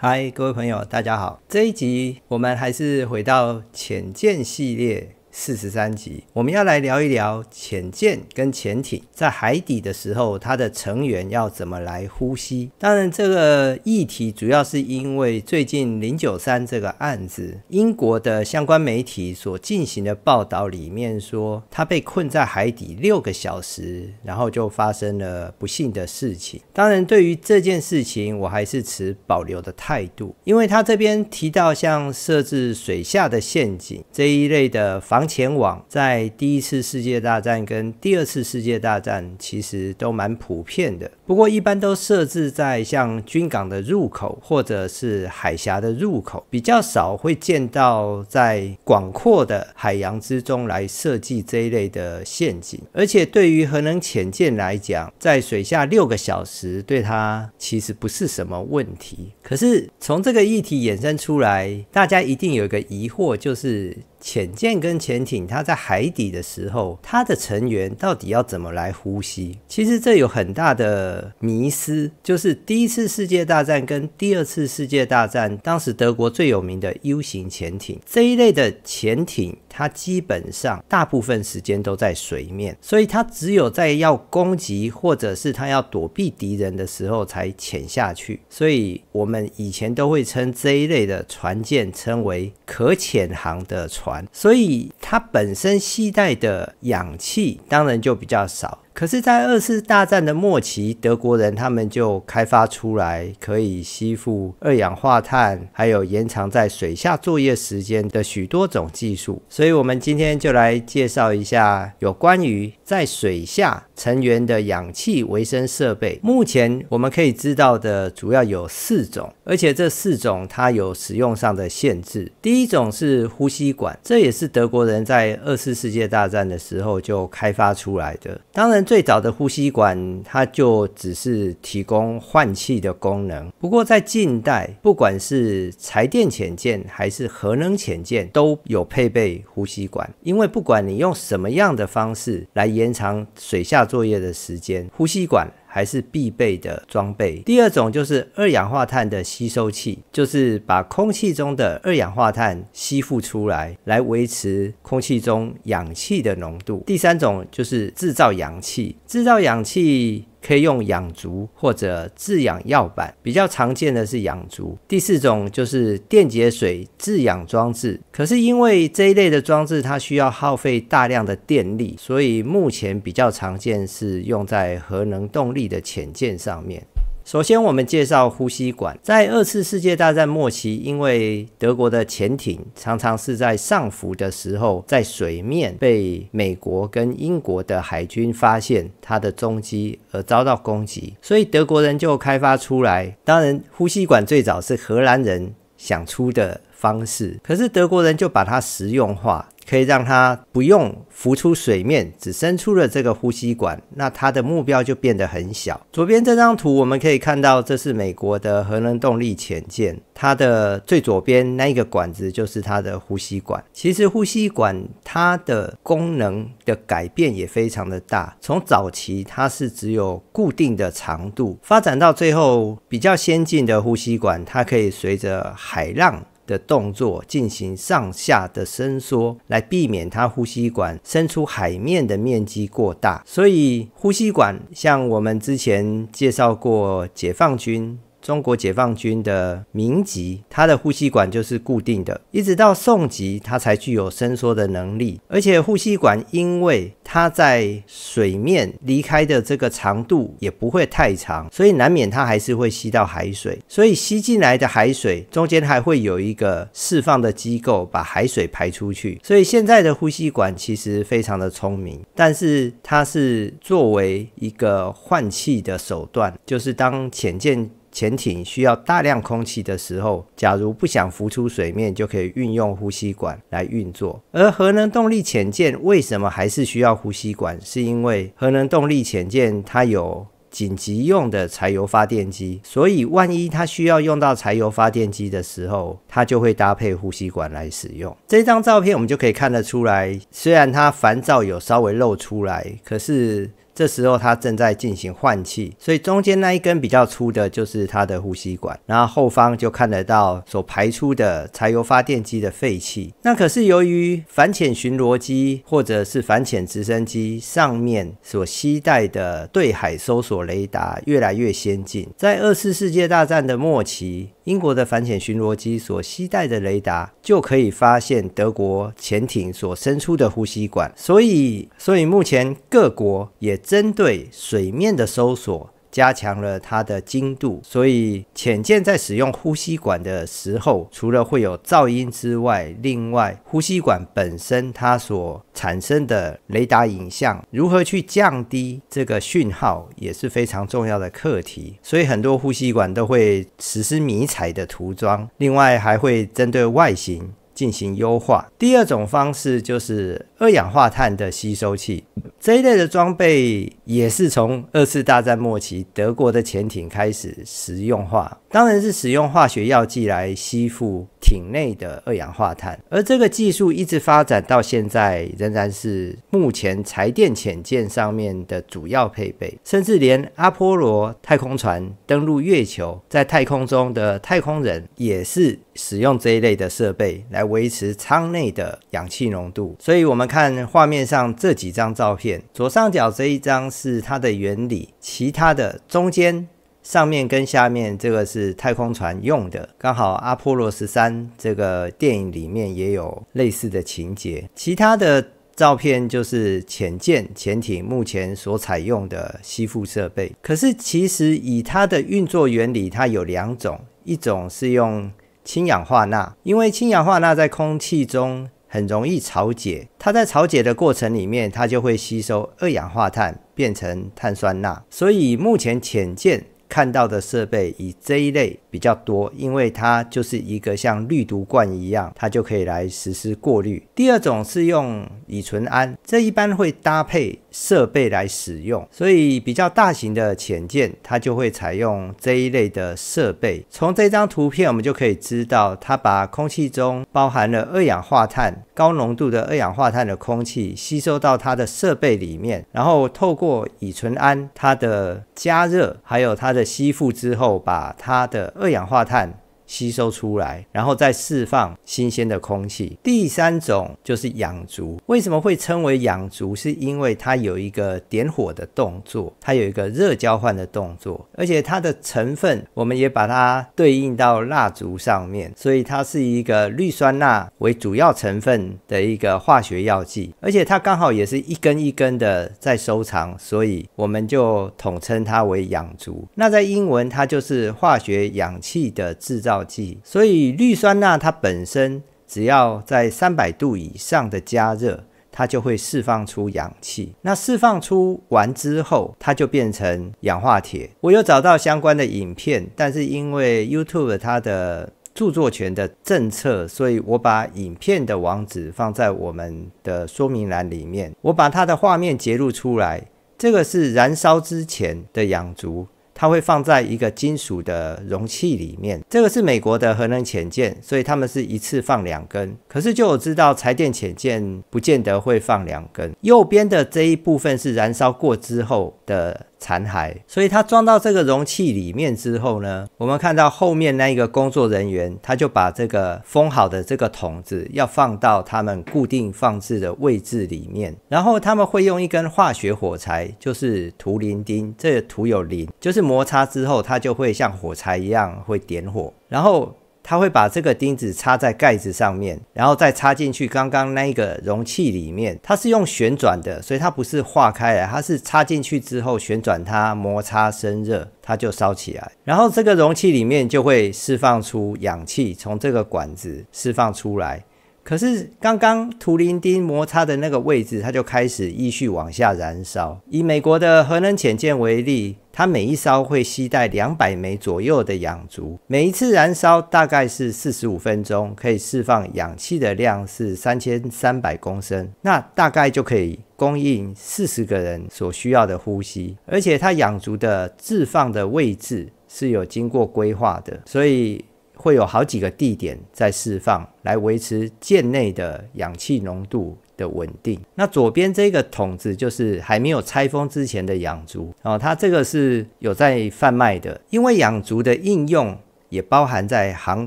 嗨，各位朋友，大家好。这一集我们还是回到浅见系列。四十三集，我们要来聊一聊潜舰跟潜艇在海底的时候，它的成员要怎么来呼吸。当然，这个议题主要是因为最近零九三这个案子，英国的相关媒体所进行的报道里面说，他被困在海底六个小时，然后就发生了不幸的事情。当然，对于这件事情，我还是持保留的态度，因为他这边提到像设置水下的陷阱这一类的防。前往在第一次世界大战跟第二次世界大战其实都蛮普遍的，不过一般都设置在像军港的入口或者是海峡的入口，比较少会见到在广阔的海洋之中来设计这一类的陷阱。而且对于核能潜舰来讲，在水下六个小时对它其实不是什么问题。可是从这个议题衍生出来，大家一定有一个疑惑就是。潜舰跟潜艇，它在海底的时候，它的成员到底要怎么来呼吸？其实这有很大的迷思，就是第一次世界大战跟第二次世界大战，当时德国最有名的 U 型潜艇这一类的潜艇。它基本上大部分时间都在水面，所以它只有在要攻击或者是它要躲避敌人的时候才潜下去。所以，我们以前都会称这一类的船舰称为可潜航的船。所以，它本身携带的氧气当然就比较少。可是，在二次大战的末期，德国人他们就开发出来可以吸附二氧化碳，还有延长在水下作业时间的许多种技术。所以，我们今天就来介绍一下有关于。在水下成员的氧气维生设备，目前我们可以知道的主要有四种，而且这四种它有使用上的限制。第一种是呼吸管，这也是德国人在二次世界大战的时候就开发出来的。当然，最早的呼吸管它就只是提供换气的功能。不过，在近代，不管是柴电潜舰还是核能潜舰，都有配备呼吸管，因为不管你用什么样的方式来。延长水下作业的时间，呼吸管还是必备的装备。第二种就是二氧化碳的吸收器，就是把空气中的二氧化碳吸附出来，来维持空气中氧气的浓度。第三种就是制造氧气，制造氧气。可以用氧足或者制氧药板，比较常见的是氧足。第四种就是电解水制氧装置，可是因为这一类的装置它需要耗费大量的电力，所以目前比较常见是用在核能动力的潜舰上面。首先，我们介绍呼吸管。在二次世界大战末期，因为德国的潜艇常常是在上浮的时候在水面被美国跟英国的海军发现它的踪迹而遭到攻击，所以德国人就开发出来。当然，呼吸管最早是荷兰人想出的方式，可是德国人就把它实用化。可以让它不用浮出水面，只伸出了这个呼吸管，那它的目标就变得很小。左边这张图我们可以看到，这是美国的核能动力潜艇，它的最左边那一个管子就是它的呼吸管。其实呼吸管它的功能的改变也非常的大，从早期它是只有固定的长度，发展到最后比较先进的呼吸管，它可以随着海浪。的动作进行上下的伸缩，来避免它呼吸管伸出海面的面积过大。所以，呼吸管像我们之前介绍过，解放军。中国解放军的民级，它的呼吸管就是固定的，一直到宋级它才具有伸缩的能力。而且呼吸管因为它在水面离开的这个长度也不会太长，所以难免它还是会吸到海水。所以吸进来的海水中间还会有一个释放的机构，把海水排出去。所以现在的呼吸管其实非常的聪明，但是它是作为一个换气的手段，就是当潜舰。潜艇需要大量空气的时候，假如不想浮出水面，就可以运用呼吸管来运作。而核能动力潜舰为什么还是需要呼吸管？是因为核能动力潜舰它有紧急用的柴油发电机，所以万一它需要用到柴油发电机的时候，它就会搭配呼吸管来使用。这张照片我们就可以看得出来，虽然它烦躁有稍微露出来，可是。这时候它正在进行换气，所以中间那一根比较粗的就是它的呼吸管，然后后方就看得到所排出的柴油发电机的废气。那可是由于反潜巡逻机或者是反潜直升机上面所携带的对海搜索雷达越来越先进，在二次世界大战的末期。英国的反潜巡逻机所携带的雷达就可以发现德国潜艇所伸出的呼吸管，所以，所以目前各国也针对水面的搜索。加强了它的精度，所以浅见在使用呼吸管的时候，除了会有噪音之外，另外呼吸管本身它所产生的雷达影像，如何去降低这个讯号也是非常重要的课题。所以很多呼吸管都会实施迷彩的涂装，另外还会针对外形进行优化。第二种方式就是。二氧化碳的吸收器这一类的装备，也是从二次大战末期德国的潜艇开始实用化，当然是使用化学药剂来吸附艇内的二氧化碳。而这个技术一直发展到现在，仍然是目前柴电潜舰上面的主要配备，甚至连阿波罗太空船登陆月球，在太空中的太空人也是使用这一类的设备来维持舱内的氧气浓度。所以，我们。看画面上这几张照片，左上角这一张是它的原理，其他的中间、上面跟下面这个是太空船用的，刚好《阿波罗十三》这个电影里面也有类似的情节。其他的照片就是潜舰、潜艇目前所采用的吸附设备。可是其实以它的运作原理，它有两种，一种是用氢氧化钠，因为氢氧化钠在空气中。很容易潮解，它在潮解的过程里面，它就会吸收二氧化碳变成碳酸钠。所以目前浅见看到的设备以这一类比较多，因为它就是一个像滤毒罐一样，它就可以来实施过滤。第二种是用乙醇胺，这一般会搭配。设备来使用，所以比较大型的潜舰它就会采用这一类的设备。从这张图片，我们就可以知道，它把空气中包含了二氧化碳、高浓度的二氧化碳的空气，吸收到它的设备里面，然后透过乙醇胺，它的加热还有它的吸附之后，把它的二氧化碳。吸收出来，然后再释放新鲜的空气。第三种就是养足，为什么会称为养足？是因为它有一个点火的动作，它有一个热交换的动作，而且它的成分我们也把它对应到蜡烛上面，所以它是一个氯酸钠为主要成分的一个化学药剂，而且它刚好也是一根一根的在收藏，所以我们就统称它为养足。那在英文它就是化学氧气的制造。剂，所以氯酸钠它本身只要在三百度以上的加热，它就会释放出氧气。那释放出完之后，它就变成氧化铁。我有找到相关的影片，但是因为 YouTube 它的著作权的政策，所以我把影片的网址放在我们的说明栏里面。我把它的画面截录出来，这个是燃烧之前的氧足。它会放在一个金属的容器里面，这个是美国的核能潜舰，所以他们是一次放两根。可是就我知道，柴电潜舰不见得会放两根。右边的这一部分是燃烧过之后的。残骸，所以它装到这个容器里面之后呢，我们看到后面那一个工作人员，他就把这个封好的这个桶子要放到他们固定放置的位置里面，然后他们会用一根化学火柴，就是涂磷丁，这涂有磷，就是摩擦之后它就会像火柴一样会点火，然后。他会把这个钉子插在盖子上面，然后再插进去刚刚那个容器里面。它是用旋转的，所以它不是化开来，它是插进去之后旋转，它摩擦生热，它就烧起来。然后这个容器里面就会释放出氧气，从这个管子释放出来。可是，刚刚图灵丁摩擦的那个位置，它就开始依序往下燃烧。以美国的核能潜见为例，它每一烧会携带两百枚左右的氧足，每一次燃烧大概是四十五分钟，可以释放氧气的量是三千三百公升，那大概就可以供应四十个人所需要的呼吸。而且，它氧足的置放的位置是有经过规划的，所以。会有好几个地点在释放，来维持舰内的氧气浓度的稳定。那左边这个桶子就是还没有拆封之前的养足，哦，它这个是有在贩卖的。因为养足的应用也包含在航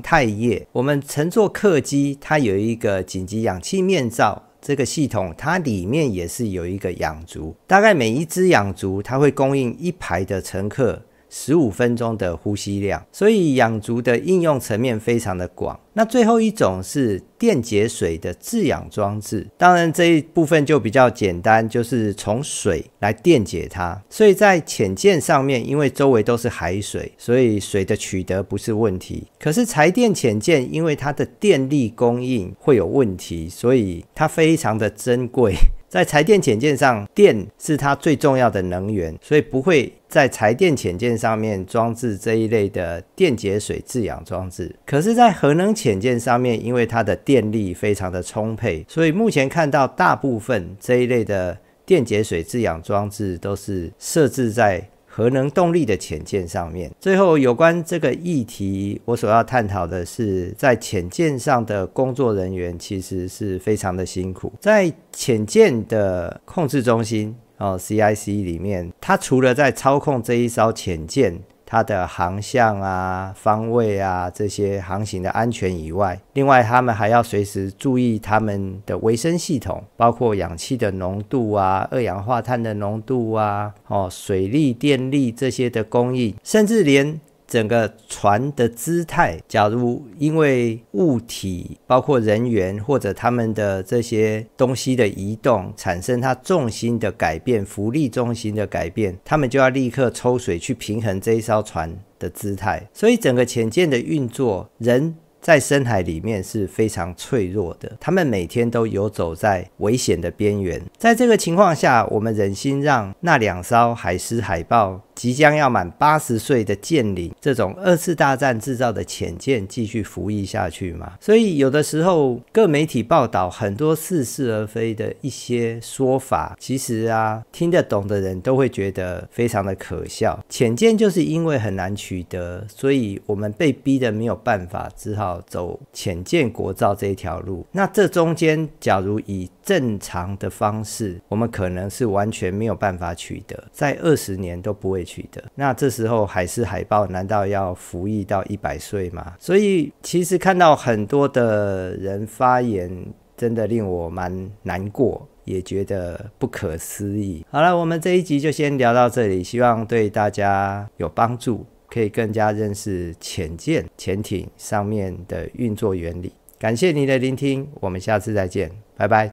太业，我们乘坐客机，它有一个紧急氧气面罩这个系统，它里面也是有一个氧足。大概每一只氧足，它会供应一排的乘客。十五分钟的呼吸量，所以养足的应用层面非常的广。那最后一种是电解水的制氧装置，当然这一部分就比较简单，就是从水来电解它。所以在浅见上面，因为周围都是海水，所以水的取得不是问题。可是柴电浅见，因为它的电力供应会有问题，所以它非常的珍贵。在柴电潜艇上，电是它最重要的能源，所以不会在柴电潜艇上面装置这一类的电解水制氧装置。可是，在核能潜艇上面，因为它的电力非常的充沛，所以目前看到大部分这一类的电解水制氧装置都是设置在。核能动力的潜舰上面，最后有关这个议题，我所要探讨的是，在潜舰上的工作人员其实是非常的辛苦，在潜舰的控制中心哦 CIC 里面，它除了在操控这一艘潜舰它的航向啊、方位啊这些航行的安全以外，另外他们还要随时注意他们的维生系统，包括氧气的浓度啊、二氧化碳的浓度啊、哦、水力、电力这些的供应，甚至连。整个船的姿态，假如因为物体包括人员或者他们的这些东西的移动，产生它重心的改变、浮力重心的改变，他们就要立刻抽水去平衡这一艘船的姿态。所以，整个潜舰的运作，人在深海里面是非常脆弱的，他们每天都游走在危险的边缘。在这个情况下，我们忍心让那两艘海狮、海豹？即将要满八十岁的剑灵，这种二次大战制造的浅舰继续服役下去吗？所以有的时候各媒体报道很多似是而非的一些说法，其实啊听得懂的人都会觉得非常的可笑。浅舰就是因为很难取得，所以我们被逼的没有办法，只好走浅舰国造这一条路。那这中间，假如以正常的方式，我们可能是完全没有办法取得，在二十年都不会。取得。那这时候海狮海豹难道要服役到一百岁吗？所以其实看到很多的人发言，真的令我蛮难过，也觉得不可思议。好了，我们这一集就先聊到这里，希望对大家有帮助，可以更加认识潜舰潜艇上面的运作原理。感谢你的聆听，我们下次再见，拜拜。